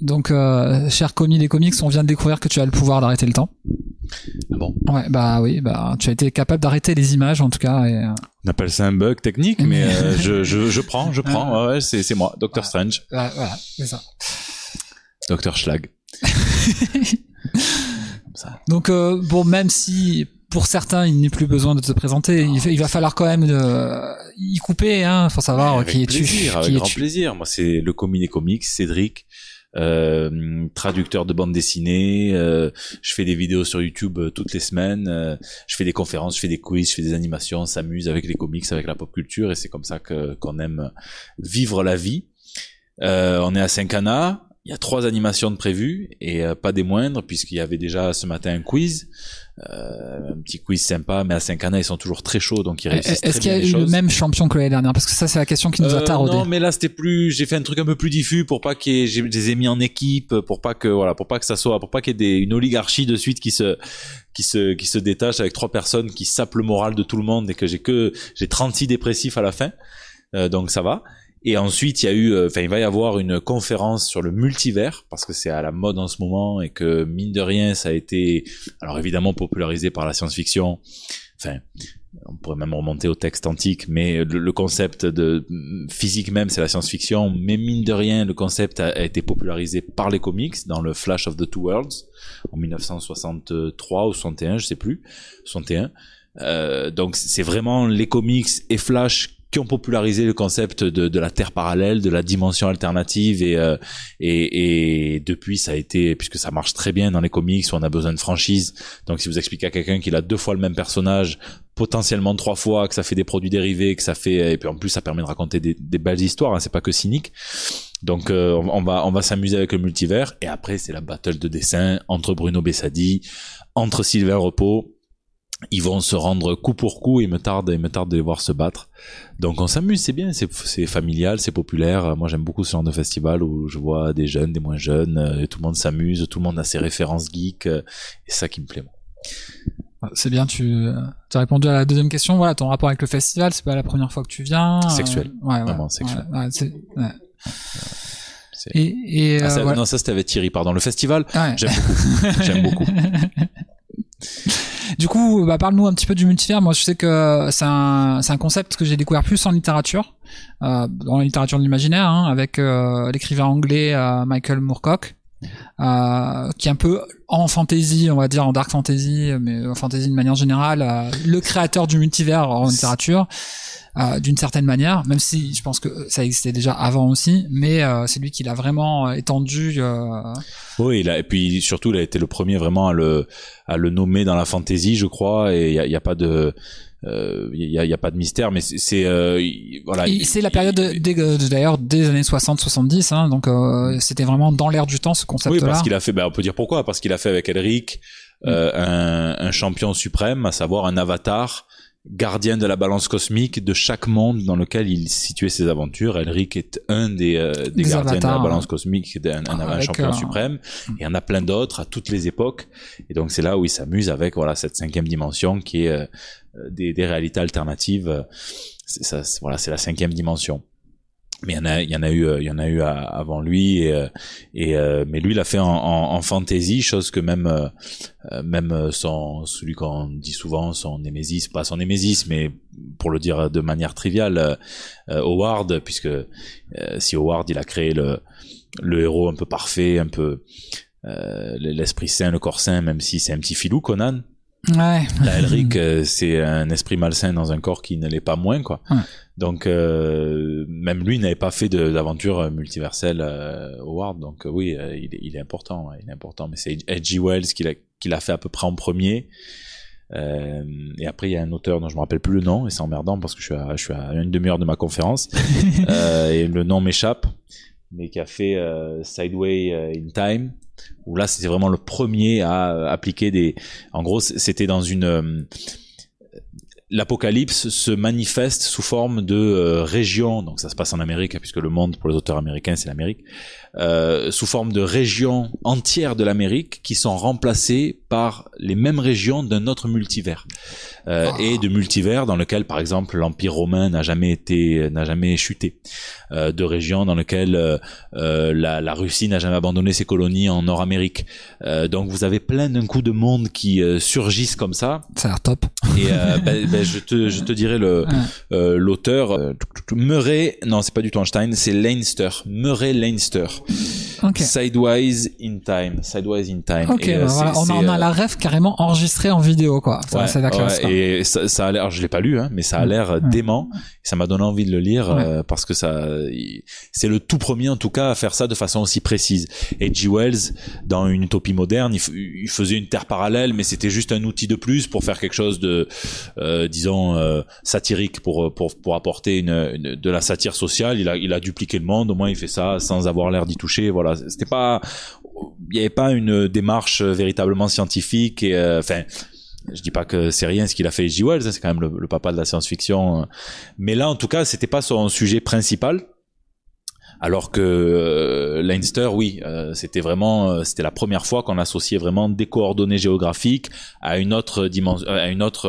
Donc, euh, cher commis des comics, on vient de découvrir que tu as le pouvoir d'arrêter le temps. Ah bon Ouais, bah oui, bah tu as été capable d'arrêter les images en tout cas. Et, euh, On appelle ça un bug technique, mais euh, je, je, prends, je prends. c'est moi, Docteur Strange. voilà, c'est ça. Docteur Schlag. Donc bon, même si pour certains il n'est plus besoin de te présenter, il, va falloir quand même y couper, hein, faut savoir qui est tu grand plaisir. Moi, c'est le des comics, Cédric. Euh, traducteur de bande dessinée, euh, je fais des vidéos sur YouTube euh, toutes les semaines, je fais des conférences, je fais des quiz, je fais des animations, on s'amuse avec les comics, avec la pop culture, et c'est comme ça qu'on aime vivre la vie. on est à Saint-Cana, il y a trois animations de prévues, et pas des moindres, puisqu'il y avait déjà ce matin un quiz. Euh, un petit quiz sympa, mais à Saint-Cana, ils sont toujours très chauds, donc ils eh, eh, réussissent. Est-ce qu'il y a eu le même champion que l'année dernière Parce que ça, c'est la question qui nous a euh, taraudé. non, mais là, c'était plus. J'ai fait un truc un peu plus diffus pour pas que je les ai mis en équipe, pour pas que voilà, pour pas que ça soit, pour pas qu'il y ait des, une oligarchie de suite qui se qui se qui se détache avec trois personnes qui sapent le moral de tout le monde et que j'ai que j'ai 36 dépressifs à la fin. Euh, donc ça va. Et ensuite, il y a eu, euh, enfin, il va y avoir une conférence sur le multivers parce que c'est à la mode en ce moment et que mine de rien, ça a été, alors évidemment popularisé par la science-fiction. Enfin, on pourrait même remonter au texte antique, mais le, concept de mm, physique même, c'est la science-fiction. Mais mine de rien, le concept a, été popularisé par les comics dans le Flash of the Two Worlds en 1963 ou 61, je sais plus, 61. Euh, donc c'est vraiment les comics et Flash qui ont popularisé le concept de, de, la terre parallèle, de la dimension alternative et, euh, et, et depuis ça a été puisque ça marche très bien dans les comics où on a besoin de franchise. Donc si vous expliquez à quelqu'un qu'il a deux fois le même personnage, potentiellement trois fois, que ça fait des produits dérivés, que ça fait et puis en plus ça permet de raconter des, des belles histoires, hein, c'est pas que cynique. Donc euh, on va on va s'amuser avec le multivers et après c'est la battle de dessin entre Bruno Bessadi, entre Sylvain Repos ils vont se rendre coup pour coup et me tarde, et me tarde de les voir se battre. Donc on s'amuse, c'est bien, c'est familial, c'est populaire. Moi j'aime beaucoup ce genre de festival où je vois des jeunes, des moins jeunes, euh, et tout le monde s'amuse, tout le monde a ses références geeks, euh, et ça qui me plaît. Ah, c'est bien, tu as répondu à la deuxième question. Voilà, ton rapport avec le festival, c'est pas la première fois que tu viens. Euh, sexuel. ouais, ouais, sexuel. et, et ah, ça, Non, ça c'était avec Thierry, pardon. Le festival, ah, j'aime beaucoup. j'aime beaucoup. Du coup, bah, parle-nous un petit peu du multivers. Moi, je sais que c'est un, concept que j'ai découvert plus en littérature, euh, dans la littérature de l'imaginaire, hein, avec euh, l'écrivain anglais euh, Michael Moorcock. qui est un peu en fantasy, on va dire en dark fantasy, mais en fantasy de manière générale, le créateur du multivers en littérature. Euh, d'une certaine manière, même si je pense que ça existait déjà avant aussi, mais euh, c'est lui qui l'a vraiment euh, étendu. Oui, il et puis surtout, il a été le premier vraiment à le, nommer dans la fantaisie, je crois, et il n'y a, pas de il y, a, pas de mystère mais c'est voilà c'est la période d'ailleurs des années 60 70 hein, donc c'était vraiment dans l'air du temps ce concept là oui parce qu'il a fait ben, on peut dire pourquoi parce qu'il a fait avec Elric mm. un, un, champion suprême à savoir un avatar gardien de la balance cosmique de chaque monde dans lequel il situait ses aventures. Elric est un des, euh, des, gardiens de la hein. balance cosmique, d'un un, ah, champion suprême. Et hmm. Il y en a plein d'autres à toutes les époques. Et donc c'est là où il s'amuse avec voilà cette cinquième dimension qui est euh, des, des, réalités alternatives. voilà, c'est la cinquième dimension mais il y en a il y en a eu euh, il y en a eu euh, avant lui et, euh, mais lui il a fait en, fantaisie, chose que même même son celui qu'on dit souvent son némésis pas son némésis mais pour le dire de manière triviale Howard puisque si Howard il a créé le le héros un peu parfait un peu l'esprit sain le corps sain même si c'est un petit filou Conan Ouais. La Elric, euh, c'est un esprit malsain dans un corps qui ne l'est pas moins, quoi. Donc, euh, même lui n'avait pas fait d'aventure multiverselle Howard. Euh, Donc, oui, il, est important. il est important. Mais c'est Edgy Wells qui l'a fait à peu près en premier. et après, il y a un auteur dont je me rappelle plus le nom, et c'est emmerdant parce que je suis à, une demi-heure de ma conférence, et le nom m'échappe, mais qui a fait Sideway in Time, où là c'était vraiment le premier à euh, appliquer des. En gros, c'était dans une euh, l'apocalypse se manifeste sous forme de euh, région, donc ça se passe en Amérique, hein, puisque le monde pour les auteurs américains c'est l'Amérique, euh, sous forme de régions entières de l'Amérique qui sont remplacées par les mêmes régions d'un autre multivers euh, et de multivers dans lequel par exemple l'Empire romain n'a jamais été n'a jamais chuté euh, de régions dans lesquelles euh, euh, la, la, Russie n'a jamais abandonné ses colonies en Nord-Amérique donc vous avez plein d'un coup de monde qui surgissent comme ça ça a l'air top et ben, ben, je te je te dirai le l'auteur Murray non c'est pas du tout Einstein c'est Leinster Murray Leinster sideways Sidewise in Time. Sidewise in Time. Euh, bah on, a, euh, la ref carrément enregistrée en vidéo, quoi. c'est la Et ça, a l'air, je l'ai pas lu, hein, mais ça a mm. l'air mm. dément. Ça m'a donné envie de le lire euh, parce que ça, c'est le tout premier en tout cas à faire ça de façon aussi précise. Et G. Wells, dans une utopie moderne, il, faisait une terre parallèle, mais c'était juste un outil de plus pour faire quelque chose de, disons, satirique pour, pour, apporter une, de la satire sociale. Il a, il a dupliqué le monde. Au moins, il fait ça sans avoir l'air d'y toucher. Voilà, c'était pas, il n'y avait pas une démarche véritablement scientifique et euh, enfin. je dis pas que c'est rien ce qu'il a fait J. Wells, hein, c'est quand même le, le papa de la science-fiction. Hein. Mais là, en tout cas, c'était pas son sujet principal alors que euh, Leinster, oui, euh, c'était vraiment, euh, c'était la première fois qu'on associait vraiment des coordonnées géographiques à une autre dimension, à une autre,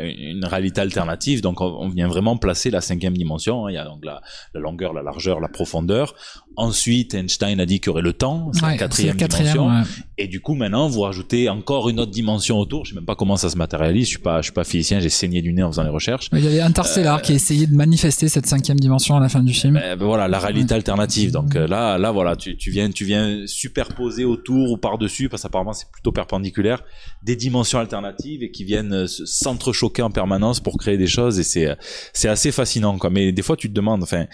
une réalité alternative. Donc, on, vient vraiment placer la cinquième dimension. Hein. Il y a donc la, longueur, la largeur, la profondeur. Ensuite, Einstein a dit qu'il y aurait le temps, c'est la quatrième, dimension. Et du coup, maintenant, vous rajoutez encore une autre dimension autour. Je ne sais même pas comment ça se matérialise. Je suis pas, je suis pas physicien. J'ai saigné du nez en faisant les recherches. Il y avait Interstellar euh, qui essayait de manifester cette cinquième dimension à la fin du film. Ben voilà, la réalité alternative, Donc euh, mhm. là, là voilà, tu, tu, viens, tu viens superposer autour ou par-dessus, parce qu'apparemment c'est plutôt perpendiculaire, des dimensions alternatives et qui viennent euh, s'entrechoquer en permanence pour créer des choses. Et c'est, euh, c'est assez fascinant. Quoi. Mais des fois, tu te demandes, enfin,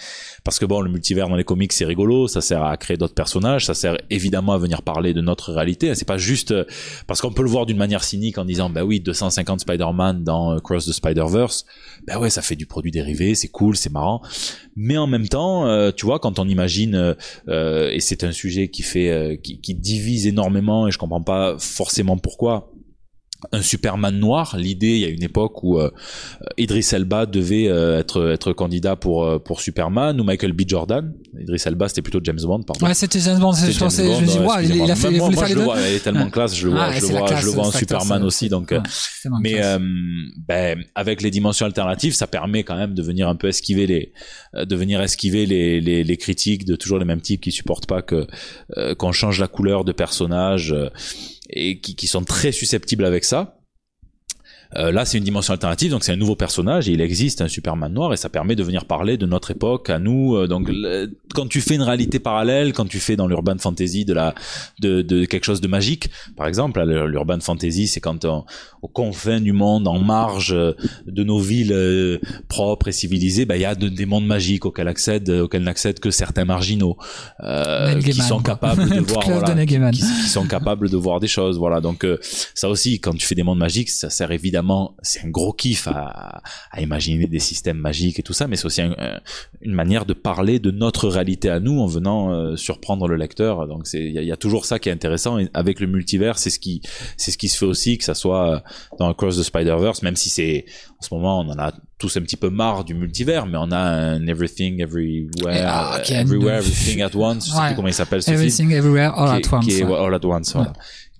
parce que bon, le multivers dans les comics, c'est rigolo, ça sert à créer d'autres personnages, ça sert évidemment à venir parler de notre réalité. Hein. C'est pas juste parce qu'on peut le voir d'une manière cynique en disant, bah oui, 250 Spider-Man dans Cross the Spider-Verse, bah ouais, ça fait du produit dérivé, c'est cool, c'est marrant. Mais en même temps, tu vois, quand on imagine, euh, euh, et c'est un sujet qui fait, euh, qui divise énormément, et je comprends pas forcément pourquoi, un Superman noir. L'idée, il y a une époque où euh, Idris Elba devait euh, être, être candidat pour, euh, pour Superman ou Michael B. Jordan. Idris Elba, c'était plutôt James Bond, pardon. Ouais, c'était James Bond, c'est je je a fait, moi, moi, je le vois, il est tellement ah. classe, je le ah, vois, je, le vois je vois, en Superman aussi, donc, euh, mais, ben, avec les dimensions alternatives, ça permet quand même de venir un peu esquiver les, de venir esquiver les, les, les critiques de toujours les mêmes types qui supportent pas que, qu'on change la couleur de personnage, et qui, sont très susceptibles avec ça euh, là, c'est une dimension alternative, donc c'est un nouveau personnage et il existe un Superman noir et ça permet de venir parler de notre époque à nous. Euh, donc, quand tu fais une réalité parallèle, quand tu fais dans l'urban fantasy de la de, quelque chose de magique, par exemple, l'urban fantasy, c'est quand on, aux confins du monde, en marge euh, de nos villes propres et civilisées, bah, il y a des mondes magiques auxquels accèdent auxquels n'accèdent que certains marginaux qui sont capables de voir sont capables de voir des choses. Voilà, donc ça aussi, quand tu fais des mondes magiques, ça sert évidemment c'est un gros kiff à, imaginer des systèmes magiques et tout ça, mais c'est aussi une manière de parler de notre réalité à nous en venant euh, surprendre le lecteur. Donc il y, a toujours ça qui est intéressant. avec le multivers, c'est ce qui c'est ce qui se fait aussi, que ça soit euh, dans Across the Spider Verse, même si c'est en ce moment on en a tous un petit peu marre du multivers, mais on a un Everything Everywhere, ah, Everything at Once, comment il s'appelle ce Everything Everywhere All at Once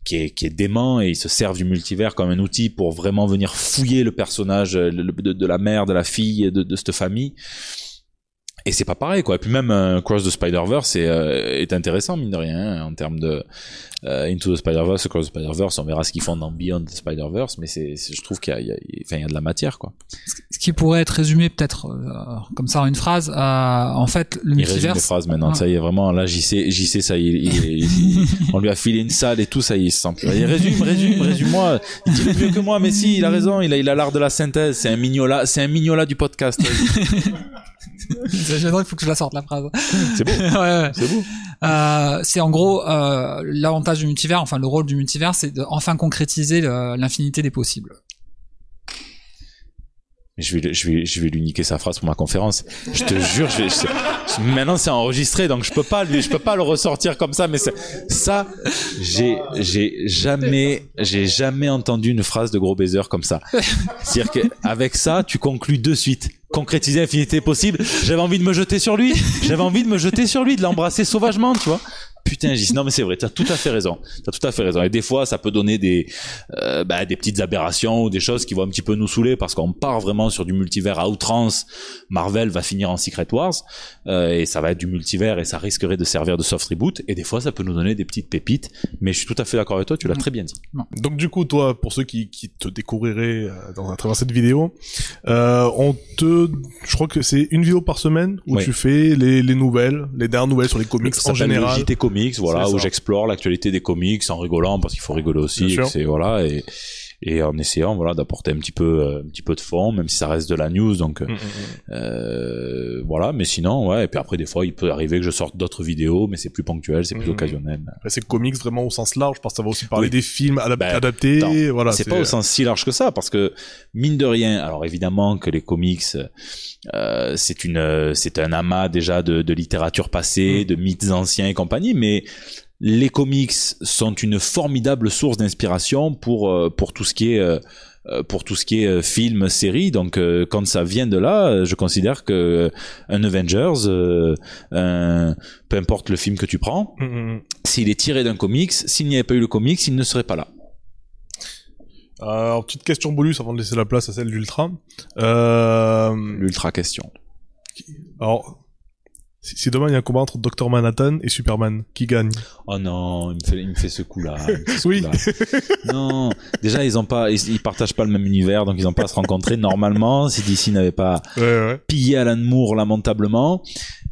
qui est, dément et il se servent du multivers comme un outil pour vraiment venir fouiller le personnage euh, de, la mère, de la fille, de, de cette famille. Et c'est pas pareil, quoi. Et puis même euh, Cross the Spider-Verse euh, est, intéressant, mine de rien, hein, en termes de euh, Into the Spider-Verse, Cross the Spider-Verse. On verra ce qu'ils font dans Beyond the Spider-Verse, mais c'est, je trouve qu'il y a, y a de la matière, quoi. Ce qui pourrait être résumé, peut-être, comme ça, en une phrase, en fait, le multiverse. Il phrases maintenant, ça y est, vraiment, là, j'y sais ça y est, il, on lui a filé une salle et tout, ça y est, il se sent plus. Il résume, résume, résume-moi. Il dit mieux que moi, mais si, il a raison, il a, il a l'art de la synthèse, c'est un mignola, c'est un mignola du podcast. il faut que je la sorte la phrase. C'est beau. ouais, C'est beau. Euh, c'est en gros euh, l'avantage du multivers, enfin le rôle du multivers, c'est de enfin concrétiser l'infinité des possibles je vais, je vais, je vais lui niquer sa phrase pour ma conférence. Je te jure, je maintenant c'est enregistré, donc je peux pas, lui, je peux pas le ressortir comme ça. Mais ça, j'ai, j'ai jamais, j'ai jamais entendu une phrase de gros baiser comme ça. C'est-à-dire ça, tu conclus de suite concrétiser l'infinité possible. J'avais envie de me jeter sur lui. J'avais envie de me jeter sur lui, de l'embrasser sauvagement, tu vois putain, suis Non, mais c'est vrai, tu as tout à fait raison. t'as tout à fait raison. Et des fois, ça peut donner des, euh, bah, des petites aberrations ou des choses qui vont un petit peu nous saouler parce qu'on part vraiment sur du multivers à outrance. Marvel va finir en Secret Wars euh, et ça va être du multivers et ça risquerait de servir de soft reboot. Et des fois, ça peut nous donner des petites pépites. Mais je suis tout à fait d'accord avec toi, tu l'as mm. très bien dit. Donc, du coup, toi, pour ceux qui, qui te découvriraient euh, dans, à travers cette vidéo, euh, on te. Je crois que c'est une vidéo par semaine où tu fais les, les, nouvelles, les dernières nouvelles sur les comics en général voilà, où j'explore l'actualité des comics en rigolant parce qu'il faut rigoler aussi. C'est voilà et et en essayant voilà d'apporter un petit peu euh, un petit peu de fond même si ça reste de la news donc euh, mm, mm, mm. euh, voilà mais sinon ouais et puis après des fois il peut arriver que je sorte d'autres vidéos mais c'est plus ponctuel c'est plus occasionnel c'est comics vraiment au sens large parce que ça va aussi parler des films ben, adaptés voilà c'est pas au sens si large que ça parce que mine de rien alors évidemment que les comics euh, c'est une euh, c'est un amas déjà de, de littérature passée de mythes anciens et compagnie mais les comics sont une formidable source d'inspiration pour, euh, pour tout ce qui est euh, euh, pour tout ce qui est film, série. Donc, quand ça vient de là, je considère que un Avengers, peu importe le film que tu prends, mm, mm, mm. s'il est tiré d'un comics, s'il n'y avait pas eu le comics, il ne serait pas là. Alors, petite question bonus avant de laisser la place à celle d'Ultra. L'Ultra question. Alors, si, demain il y a un combat entre Dr Manhattan et Superman, qui gagne Oh non, il me fait, il ce coup-là. oui. non, déjà ils ont pas, ils, partagent pas le même univers, donc ils n'ont pas à se rencontrer normalement. Si DC n'avait pas pillé Alan Moore lamentablement,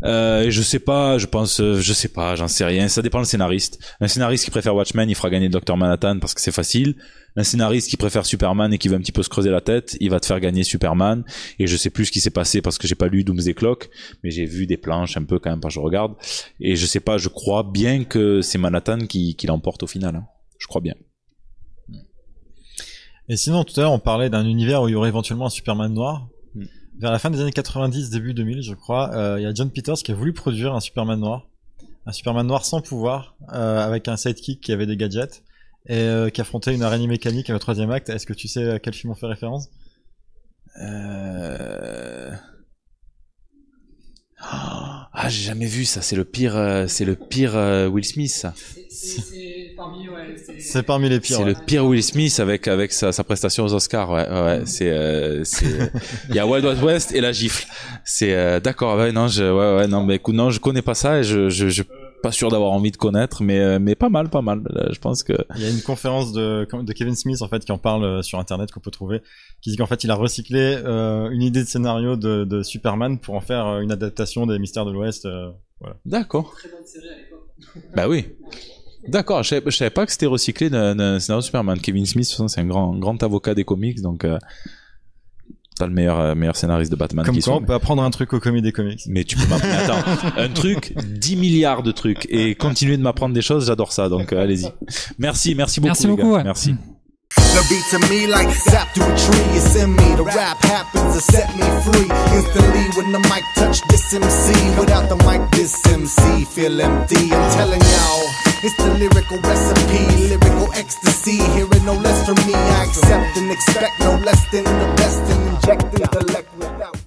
euh, je sais pas, je pense, euh, je sais pas, j'en sais rien. Ça dépend le scénariste. Un scénariste qui préfère Watchmen, il fera gagner Dr Manhattan parce que c'est facile un scénariste qui préfère Superman et qui veut un petit peu se creuser la tête, il va te faire gagner Superman. Et je sais plus ce qui s'est passé parce que j'ai pas lu Doomsday Clock, mais j'ai vu des planches un peu quand même quand je regarde. Et je sais pas, je crois bien que c'est Manhattan qui, qui l'emporte au final. Hein. Je crois bien. Mm. Et sinon, tout à l'heure, on parlait d'un univers où il y aurait éventuellement un Superman noir. Mm. Vers la fin des années 90, début 2000, je crois, euh, il y a John Peters qui a voulu produire un Superman noir. Un Superman noir sans pouvoir, euh, avec un sidekick qui avait des gadgets et euh, qui affrontait une araignée mécanique à le troisième acte. Est-ce que tu sais à quel film on fait référence euh... Ah, ah, j'ai jamais vu ça. C'est le pire, euh, c'est le pire euh, Will Smith. C'est parmi, les pires. C'est le pire Will Smith avec avec sa, prestation aux Oscars. Ouais, ouais. C'est il y a Wild West et la gifle. C'est d'accord. Ouais, non, je ouais, ouais, non, mais écoute, non, je connais pas ça et je, je, je pas sûr d'avoir envie de connaître, mais, euh, mais pas mal, pas mal. Euh, je pense que. Il y a une conférence de, de Kevin Smith, en fait, qui en parle euh, sur Internet, qu'on peut trouver, qui dit qu'en fait, il a recyclé une idée de scénario de, de, Superman pour en faire une adaptation des Mystères de l'Ouest. voilà. D'accord. Bah oui. D'accord, je savais, savais pas que c'était recyclé d'un scénario de Superman. Kevin Smith, c'est un grand, grand avocat des comics, donc t'as le meilleur euh, meilleur scénariste de Batman comme qui quoi, on peut apprendre un truc au comics des comics mais tu peux m'apprendre attends un truc 10 milliards de trucs et continuer de m'apprendre des choses j'adore ça donc euh, allez-y merci merci beaucoup merci beaucoup merci It's the lyrical recipe, lyrical ecstasy. Hearing no less from me, I accept and expect no less than the best and injecting without.